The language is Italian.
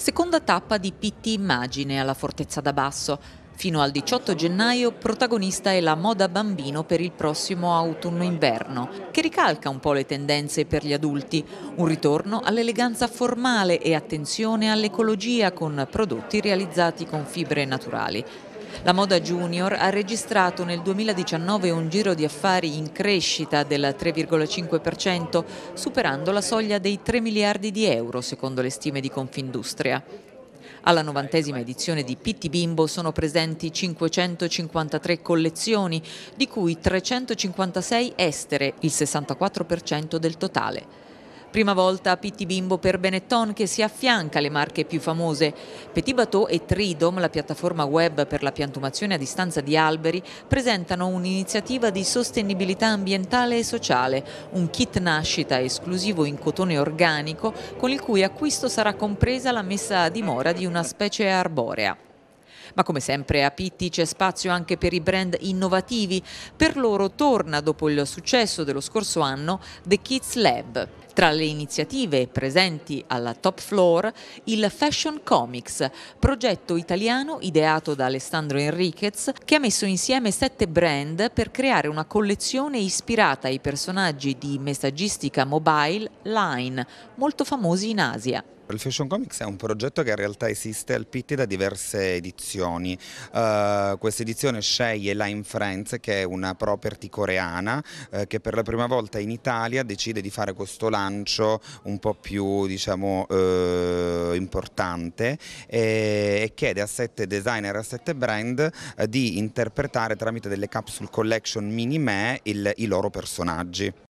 Seconda tappa di PT Immagine alla Fortezza da Basso. Fino al 18 gennaio protagonista è la moda bambino per il prossimo autunno-inverno, che ricalca un po' le tendenze per gli adulti, un ritorno all'eleganza formale e attenzione all'ecologia con prodotti realizzati con fibre naturali. La moda junior ha registrato nel 2019 un giro di affari in crescita del 3,5%, superando la soglia dei 3 miliardi di euro, secondo le stime di Confindustria. Alla novantesima edizione di Pitti Bimbo sono presenti 553 collezioni, di cui 356 estere, il 64% del totale. Prima volta Pitti Bimbo per Benetton che si affianca alle marche più famose. Petit Bateau e Tridom, la piattaforma web per la piantumazione a distanza di alberi, presentano un'iniziativa di sostenibilità ambientale e sociale, un kit nascita esclusivo in cotone organico con il cui acquisto sarà compresa la messa a dimora di una specie arborea. Ma come sempre a Pitti c'è spazio anche per i brand innovativi. Per loro torna, dopo il successo dello scorso anno, The Kids Lab. Tra le iniziative presenti alla top floor il Fashion Comics, progetto italiano ideato da Alessandro Enriquez che ha messo insieme sette brand per creare una collezione ispirata ai personaggi di messaggistica mobile Line, molto famosi in Asia. Il Fashion Comics è un progetto che in realtà esiste al Pitti da diverse edizioni. Uh, questa edizione sceglie Line Friends, che è una property coreana, uh, che per la prima volta in Italia decide di fare questo lancio bilancio un po' più diciamo, eh, importante e, e chiede a sette designer, a sette brand eh, di interpretare tramite delle capsule collection mini me il, i loro personaggi.